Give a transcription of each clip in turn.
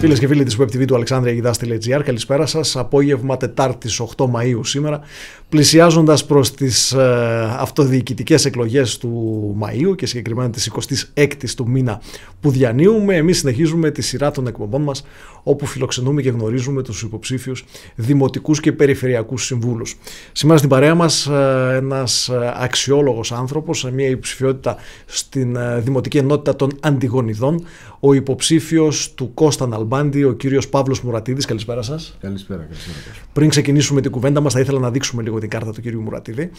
Φίλες και φίλοι της WebTV του Λετζιάρ καλησπέρα σας. Απόγευμα Τετάρτης 8 Μαου σήμερα, πλησιάζοντας προς τις ε, αυτοδιοικητικές εκλογές του Μαΐου και συγκεκριμένα τη 26η του μήνα που διανύουμε, εμείς συνεχίζουμε τη σειρά των εκπομπών μας όπου φιλοξενούμε και γνωρίζουμε τους υποψήφιους δημοτικούς και περιφερειακούς συμβούλους. Σήμερα στην παρέα μας ε, ένας ε, αξιόλογος άνθρωπος σε μια υποψηφιότητα στην ε, Δημοτική Ενότητα των Αντιγονιδών, ο υποψήφιος του Κώστα Αλμπάντη, ο κύριος Παύλος Μουρατίδης. Καλησπέρα σας. Καλησπέρα, καλησπέρα, Πριν ξεκινήσουμε την κουβέντα μας, θα ήθελα να δείξουμε λίγο την κάρτα του κύριου Μουρατίδη.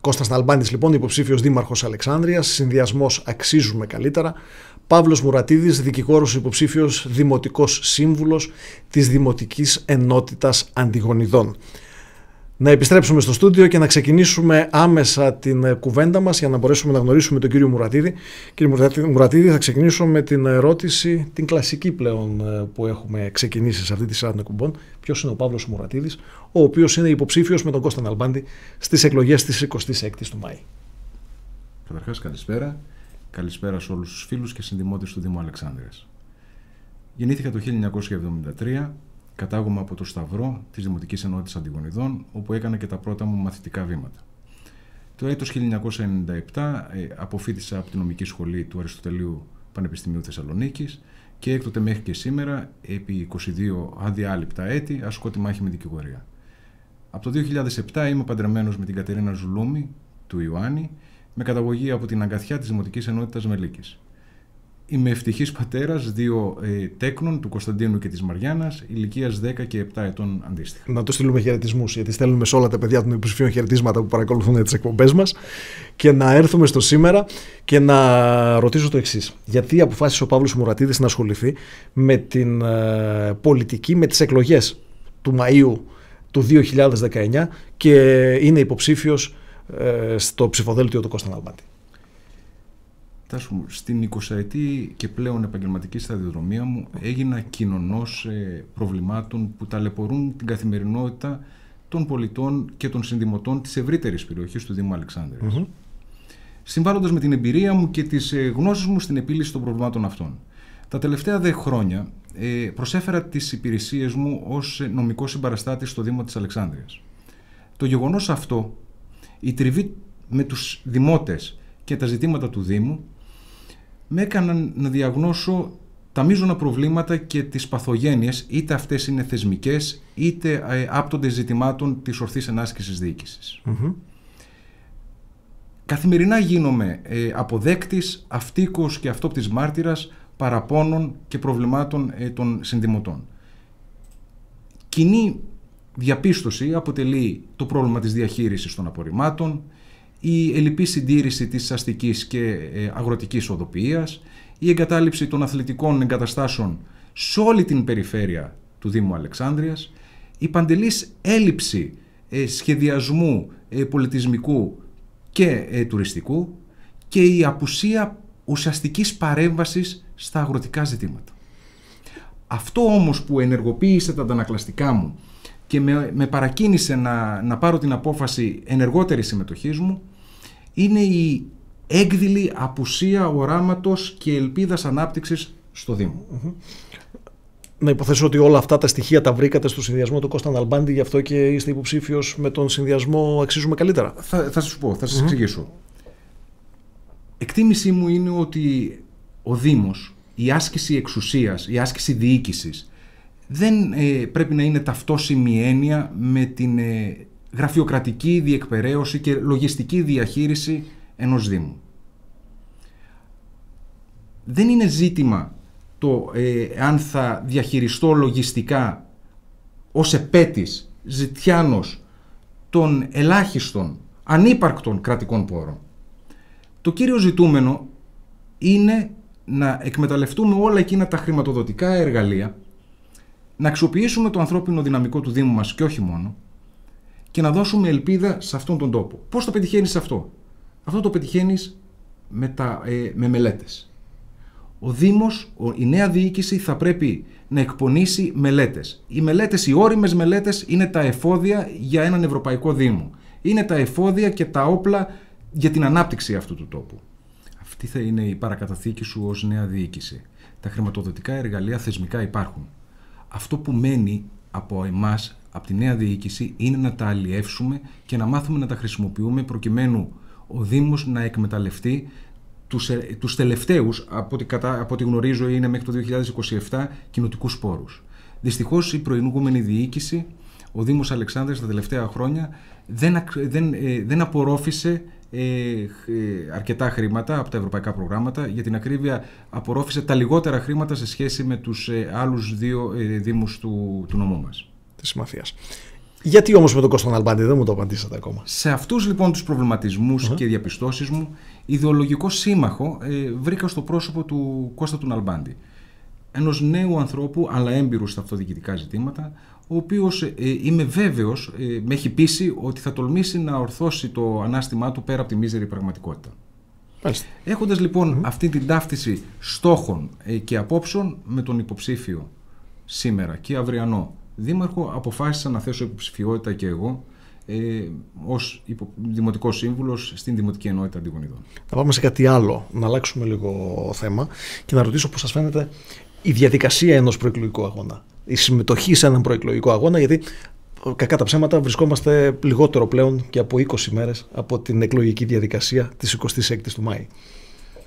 Κώστας Ναλμπάντης λοιπόν, υποψήφιος δήμαρχος Αλεξάνδρειας, συνδυασμός αξίζουμε καλύτερα, Παύλος Μουρατίδης, δικηγόρος υποψήφιος, δημοτικός σύμβουλος της Δημοτικής Ενότητας Αντιγονιδών. Να επιστρέψουμε στο στούντιο και να ξεκινήσουμε άμεσα την ε, κουβέντα μας για να μπορέσουμε να γνωρίσουμε τον κύριο Μουρατίδη. Κύριε Μουρατίδη, θα ξεκινήσω με την ερώτηση, την κλασική πλέον ε, που έχουμε ξεκινήσει σε αυτή τη σειρά των κουμπών. Ποιος είναι ο Παύλος Μουρατίδης, ο οποίος είναι υποψήφιος με τον Κώστα Αλμπάντη στις εκλογές της 26 η του Μάη. Καταρχάς, καλησπέρα. Καλησπέρα σε όλους τους φίλους και συνδημότες του Δήμου Αλεξάνδρειας. Γεννήθηκα το 1973, κατάγομαι από το Σταυρό της Δημοτικής Ενότητας Αντιγονιδών, όπου έκανα και τα πρώτα μου μαθητικά βήματα. Το έτος 1997 ε, αποφύτησα από την νομική σχολή του Αριστοτελείου Πανεπιστημίου Θεσσαλονίκης και έκτοτε μέχρι και σήμερα, επί 22 αδιάλειπτα έτη, ασκώ τη μάχη με δικηγορία. Από το 2007 είμαι παντρεμένος με την Κατερίνα Ζουλούμη του Ιωάννη με καταγωγή από την αγκαθιά της δημοτικής ενότητας μελική. Είμαι ευτυχής πατέρας δύο ε, τέκνων, του Κωνσταντίνου και της Μαριάννας, ηλικίας 10 και 7 ετών αντίστοιχα. Να τους στείλουμε χαιρετισμούς, γιατί στέλνουμε σε όλα τα παιδιά των υποψηφίων χαιρετίσματα που παρακολουθούν τις εκπομπές μας. και να έρθουμε στο σήμερα και να ρωτήσω το εξής. Γιατί αποφάσισε ο Παύλος Μουρατίδης να ασχοληθεί με την ε, πολιτική, με τις εκλογές του Μαΐου του 2019 και είναι υποψήφιος ε, στο ψηφοδέλτιο του Κώστα Ναλμπάτη. στην 20η και πλέον επαγγελματική σταδιοδρομία μου έγινα κοινωνός ε, προβλημάτων που ταλαιπωρούν την καθημερινότητα των πολιτών και των συνδημοτών της ευρύτερης περιοχής του Δήμου Αλεξάνδρειας. Συμβάλλοντας με την εμπειρία μου και τις ε, γνώσεις μου στην επίλυση των προβλημάτων αυτών. Τα τελευταία δε χρόνια προσέφερα τις υπηρεσίες μου ως νομικός συμπαραστάτης στο Δήμο της Αλεξάνδρειας. Το γεγονός αυτό η τριβή με τους δημότες και τα ζητήματα του Δήμου με έκαναν να διαγνώσω τα μείζωνα προβλήματα και τις παθογένειες, είτε αυτές είναι θεσμικές, είτε ε, άπτονται ζητημάτων της ορθής ενάσκησης διοίκησης. Καθημερινά γίνομαι ε, αποδέκτης, αυτίκος και αυτόπτης μάρτυρας παραπώνων και προβλημάτων ε, των συνδημοτών. Κοινή διαπίστωση αποτελεί το πρόβλημα της διαχείρισης των απορριμμάτων, η ελλειπή συντήρηση της αστικής και ε, αγροτικής οδοποιίας, η εγκατάλειψη των αθλητικών εγκαταστάσεων σε όλη την περιφέρεια του Δήμου Αλεξάνδρειας, η παντελής έλλειψη ε, σχεδιασμού ε, πολιτισμικού και τουριστικού και η απουσία ουσιαστικής παρέμβασης στα αγροτικά ζητήματα. Αυτό όμως που ενεργοποίησε τα αντανακλαστικά μου και με, παρακίνησε να, πάρω την απόφαση ενεργότερης συμμετοχής μου είναι η έκδηλη απουσία οράματος και ελπίδας ανάπτυξης στο δημο Να υποθέσω ότι όλα αυτά τα στοιχεία τα βρήκατε στο συνδυασμό του Κώσταν Αλμπάντη, γι' αυτό και είστε υποψήφιος με τον συνδυασμό Αξίζουμε Καλύτερα. Θα, θα σας πω, θα σας εξηγήσω. Εκτίμησή μου είναι ότι ο Δήμος, η άσκηση εξουσίας, η άσκηση διοίκησης, δεν ε, πρέπει να είναι ταυτόσιμη έννοια με την ε, γραφειοκρατική διεκπαιρέωση και λογιστική διαχείριση ενός Δήμου. Δεν είναι ζήτημα το ε, αν θα διαχειριστώ λογιστικά ως επέτης ζητιάνος των ελάχιστων ανύπαρκτων κρατικών πόρων. Το κύριο ζητούμενο είναι να εκμεταλλευτούμε όλα εκείνα τα χρηματοδοτικά εργαλεία να αξιοποιήσουμε το ανθρώπινο δυναμικό του Δήμου μας και όχι μόνο και να δώσουμε ελπίδα σε αυτόν τον τόπο. Πώς το πετυχαίνεις αυτό, Αυτό το πετυχαίνεις με, ε, με μελέτες. Ο Δήμος, η νέα διοίκηση θα πρέπει να εκπονήσει μελέτες. Οι μελέτες, οι όριμες μελέτες είναι τα εφόδια για έναν Ευρωπαϊκό Δήμο. Είναι τα εφόδια και τα όπλα για την ανάπτυξη αυτού του τόπου. Αυτή θα είναι η παρακαταθήκη σου ως νέα διοίκηση. Τα χρηματοδοτικά εργαλεία θεσμικά υπάρχουν αυτό που μένει από εμάς, από τη νέα διοίκηση, είναι να τα αλλιεύσουμε και να μάθουμε να τα χρησιμοποιούμε προκειμένου ο Δήμος να εκμεταλλευτεί τους, ε, τους τελευταίους, από ό,τι, από γνωρίζω είναι μέχρι το 2027, κοινοτικούς πόρους. Δυστυχώς η προηγούμενη διοίκηση, ο Δήμος Αλεξάνδρας τα τελευταία χρόνια, δεν, δεν, ε, δεν απορρόφησε ε, ε, αρκετά χρήματα από τα ευρωπαϊκά προγράμματα. Για την ακρίβεια, απορρόφησε τα λιγότερα χρήματα σε σχέση με τους ε, άλλους δύο δήμους του, του νομού μας. Της συμμαθίας. Γιατί όμως με τον Κώστον Αλμπάντη δεν μου το απαντήσατε ακόμα. Σε αυτούς λοιπόν τους προβληματισμους και διαπιστώσεις μου, ιδεολογικό σύμμαχο ε, βρήκα στο πρόσωπο του Κώστα του Αλμπάντη. Ενός νέου ανθρώπου, αλλά έμπειρου στα αυτοδιοικητικά ζητήματα, ο οποίος ε, είμαι βέβαιος, ε, με έχει πείσει ότι θα τολμήσει να ορθώσει το ανάστημά του πέρα από τη μίζερη πραγματικότητα. Μάλιστα. Έχοντας λοιπόν, αυτή την ταύτιση στόχων ε, και απόψεων με τον υποψήφιο σήμερα και αυριανό δήμαρχο, αποφάσισα να θέσω υποψηφιότητα και εγώ ε, ως υπο, δημοτικός σύμβουλος στην Δημοτική Ενότητα Αντιγονιδών. Θα πάμε σε κάτι άλλο, να αλλάξουμε λίγο θέμα και να ρωτήσω πώς σας φαίνεται η διαδικασία ενός προεκλογικού αγώνα. Η συμμετοχή σε έναν προεκλογικό αγώνα, γιατί ε, κακά τα ψέματα βρισκόμαστε λιγότερο πλέον και από 20 μέρες από την εκλογική διαδικασία της 26ης του Μάη.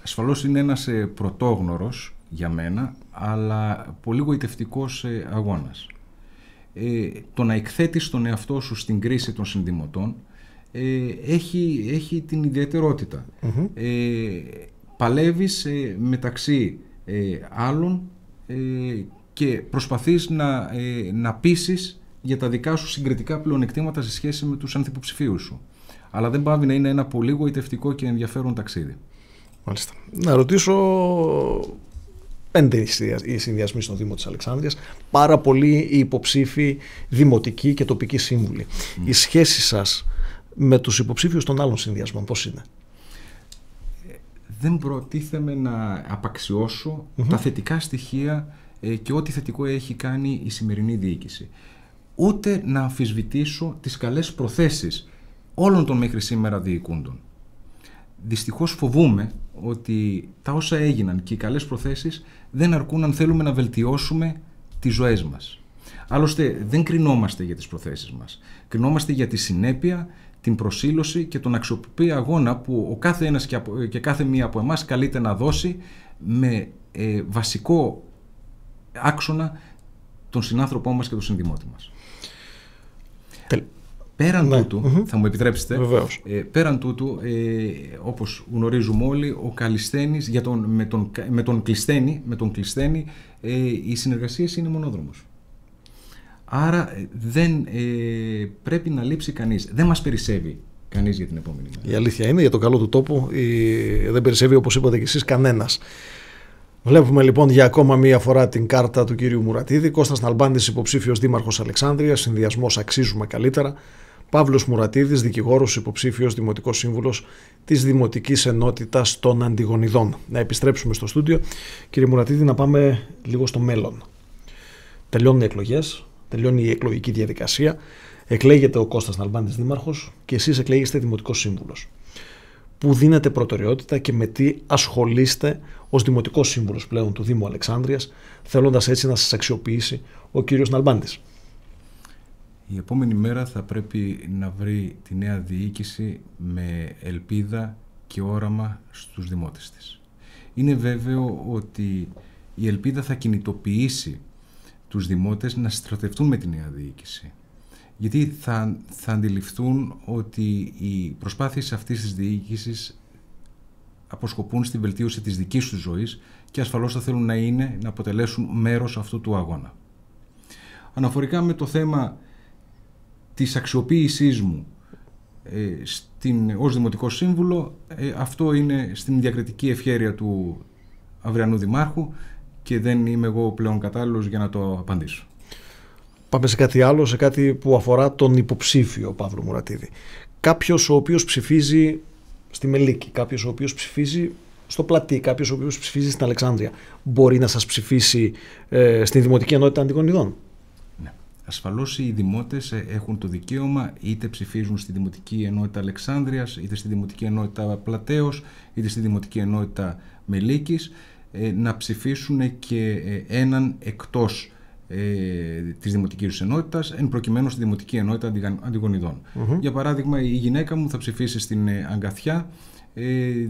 Ασφαλώς είναι ένας ε, πρωτόγνωρος για μένα, αλλά πολύ γοητευτικός ε, αγώνας. Ε, το να εκθέτεις τον εαυτό σου στην κρίση των συνδημοτών ε, έχει, έχει την ιδιαιτερότητα. Ε, παλεύεις μεταξύ άλλων ε, και προσπαθείς να, ε, να πείσεις για τα δικά σου συγκριτικά πλεονεκτήματα σε σχέση με τους ανθυποψηφίου σου. Αλλά δεν πάβει να είναι ένα πολύ γοητευτικό και ενδιαφέρον ταξίδι. Μάλιστα. Να ρωτήσω πέντε οι συνδυασμοί στον Δήμο της Αλεξάνδρειας, πάρα πολλοί οι υποψήφοι δημοτικοί και τοπικοί σύμβουλοι. Mm. Οι σχέση σας με τους υποψήφιους των άλλων συνδυασμών πώς είναι δεν προτίθεμαι να απαξιώσω τα θετικά στοιχεία ε, και ό,τι θετικό έχει κάνει η σημερινή διοίκηση. Ούτε να αμφισβητήσω τις καλές προθέσεις όλων των μέχρι σήμερα διοικούντων. Δυστυχώς φοβούμε ότι τα όσα έγιναν και οι καλές προθέσεις δεν αρκούν αν θέλουμε να βελτιώσουμε τις ζωές μας. Άλλωστε, δεν κρινόμαστε για τις προθέσεις μας. Κρινόμαστε για τη συνέπεια, την προσήλωση και τον αξιοπρεπή αγώνα που ο κάθε ένας και, κάθε μία από εμάς καλείται να δώσει με ε, βασικό άξονα τον συνάνθρωπό μας και τον συνδημότη μας. Πέραν ναι. τουτου θα μου επιτρέψετε, ε, πέραν τούτου, ε, όπως γνωρίζουμε όλοι, ο Καλισθένης, με, τον, με τον τον ε, οι είναι μονόδρομος. Άρα ε, δεν, ε, πρέπει να λείψει κανείς. Δεν μας περισσεύει κανείς για την επόμενη μέρα. Η αλήθεια είναι για το καλό του τόπου η, δεν περισσεύει όπως είπατε κι εσείς κανένας. Βλέπουμε λοιπόν για ακόμα μία φορά την κάρτα του κύριου Μουρατίδη. Κώστας Ναλμπάντης, υποψήφιος δήμαρχος Αλεξάνδρειας, συνδυασμός αξίζουμε καλύτερα. Παύλος Μουρατίδης, δικηγόρος υποψήφιος Δημοτικός Σύμβουλος της Δημοτικής ενότητας των Αντιγονιδών. Να επιστρέψουμε στο στούντιο. Κύριε Μουρατίδη να πάμε λίγο στο μέλλον. Τελειώνουν οι εκλογές. Τελειώνει η εκλογική διαδικασία. Εκλέγεται ο Κώστας Ναλμπάντης δήμαρχος και εσείς εκλέγεστε δημοτικός σύμβουλος. Πού δίνετε προτεραιότητα και με τι ασχολείστε ως δημοτικός σύμβουλος πλέον του Δήμου Αλεξάνδρειας, θέλοντας έτσι να σας αξιοποιήσει ο κύριος Ναλμπάντης. Η επόμενη μέρα θα πρέπει να βρει τη νέα διοίκηση με ελπίδα και όραμα στους δημότες της. Είναι βέβαιο ότι η ελπίδα θα κινητοποιήσει τους δημότες να στρατευτούν με τη νέα διοίκηση. Γιατί θα, θα αντιληφθούν ότι οι προσπάθειες αυτής της διοίκησης αποσκοπούν στην βελτίωση της δικής τους ζωής και ασφαλώς θα θέλουν να είναι, να αποτελέσουν μέρος αυτού του αγώνα. Αναφορικά με το θέμα της αξιοποίησής μου ε, στην, Δημοτικός Σύμβουλο, ε, αυτό είναι στην διακριτική ευχέρεια του αυριανού Δημάρχου και δεν είμαι εγώ πλέον κατάλληλος για να το απαντήσω. Πάμε σε κάτι άλλο, σε κάτι που αφορά τον υποψήφιο Παύλο Μουρατίδη. Κάποιος ο οποίος ψηφίζει στη Μελίκη, κάποιος ο οποίος ψηφίζει στο Πλατή, κάποιος ο οποίος ψηφίζει στην Αλεξάνδρεια, μπορεί να σας ψηφίσει ε, στην Δημοτική Ενότητα Αντιγονιδών. Ναι. Ασφαλώς οι δημότες ε, έχουν το δικαίωμα είτε ψηφίζουν στη Δημοτική Ενότητα Αλεξάνδρεια, είτε στη Δημοτική Ενότητα Πλατέο, είτε στη Δημοτική Ενότητα Μελίκης. Ε, να ψηφίσουν και ε, έναν εκτός ε, της Δημοτικής Ενότητας, εν προκειμένου στη Δημοτική Αντιγονιδών. Για παράδειγμα, η γυναίκα μου θα ψηφίσει στην ε, Αγκαθιά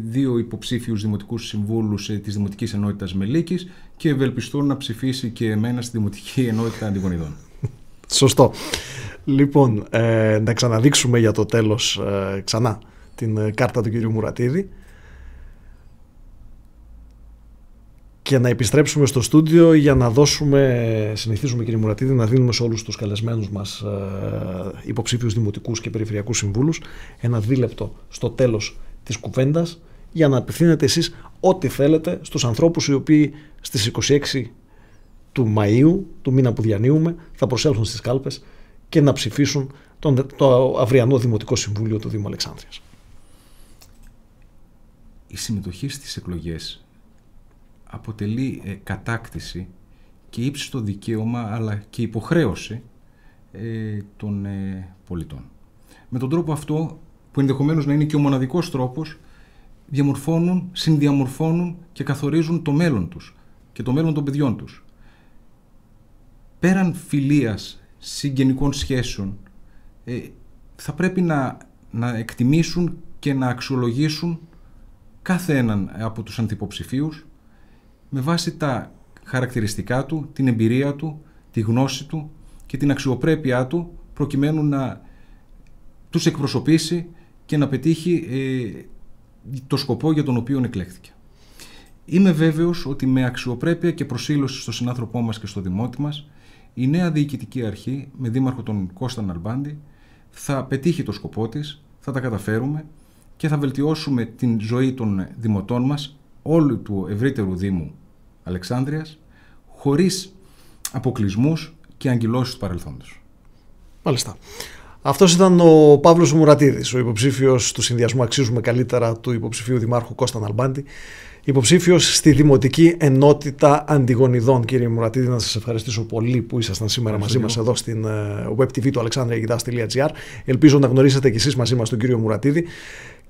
δύο υποψήφιους Δημοτικούς Συμβούλους ε, της Δημοτικής Ενότητας και ευελπιστώ να ψηφίσει και εμένα στη Δημοτική Ενότητα Αντιγονιδών. Σωστό. Λοιπόν, ε, να ξαναδείξουμε για το τέλος ξανά την κάρτα του κ. Μουρατίδη. Για να επιστρέψουμε στο στούντιο για να δώσουμε, συνηθίζουμε κύριε Μουρατίδη, να δίνουμε σε όλους τους καλεσμένους μας ε, υποψήφιους δημοτικούς και περιφερειακούς συμβούλους ένα δίλεπτο στο τέλος της κουβέντας για να απευθύνετε εσείς ό,τι θέλετε στους ανθρώπους οι οποίοι στις 26 του Μαΐου, του μήνα που διανύουμε, θα προσέλθουν στις κάλπες και να ψηφίσουν τον, το αυριανό Δημοτικό Συμβούλιο του Δήμου Αλεξάνδρειας. Η συμμετοχή στις εκλογές αποτελεί ε, κατάκτηση και ύψιστο δικαίωμα αλλά και υποχρέωση ε, των ε, πολιτών. Με τον τρόπο αυτό, που ενδεχομένως να είναι και ο μοναδικός τρόπος, διαμορφώνουν, συνδιαμορφώνουν και καθορίζουν το μέλλον τους και το μέλλον των παιδιών τους. Πέραν φιλίας, συγγενικών σχέσεων, θα πρέπει να, να εκτιμήσουν και να αξιολογήσουν κάθε έναν από τους αντιποψηφίους με βάση τα χαρακτηριστικά του, την εμπειρία του, τη γνώση του και την αξιοπρέπειά του προκειμένου να τους εκπροσωπήσει και να πετύχει ε, το σκοπό για τον οποίο εκλέχθηκε. Είμαι βέβαιος ότι με αξιοπρέπεια και προσήλωση στον συνάνθρωπό μας και στο δημότη μας, η νέα διοικητική αρχή με δήμαρχο τον Κώστα Αλμπάντη θα πετύχει το σκοπό της, θα τα καταφέρουμε και θα βελτιώσουμε την ζωή των δημοτών μας, όλου του ευρύτερου Δήμου Αλεξάνδρειας χωρίς αποκλεισμούς και αγγυλώσεις του παρελθόντος. Μάλιστα. Αυτός ήταν ο Παύλος Μουρατίδης, ο υποψήφιος του συνδυασμού Αξίζουμε Καλύτερα του υποψηφίου Δημάρχου Κώστα Αλμπάντη, υποψήφιος στη Δημοτική Ενότητα Αντιγονιδών. Κύριε Μουρατίδη, να σας ευχαριστήσω πολύ που ήσασταν σήμερα μαζί μα εδώ στην ε, web TV του Ελπίζω να γνωρίσετε κι εσείς μαζί μας τον κύριο Μουρατίδη.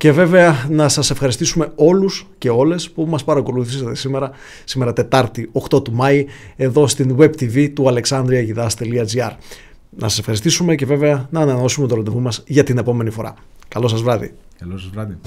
Και βέβαια να σας ευχαριστήσουμε όλους και όλες που μας παρακολουθήσατε σήμερα, σήμερα Τετάρτη 8 του Μάη, εδώ στην Web TV του alexandriagidas.gr. Να σας ευχαριστήσουμε και βέβαια να ανανεώσουμε το ραντεβού μας για την επόμενη φορά. Καλό σας βράδυ. Καλό σας βράδυ.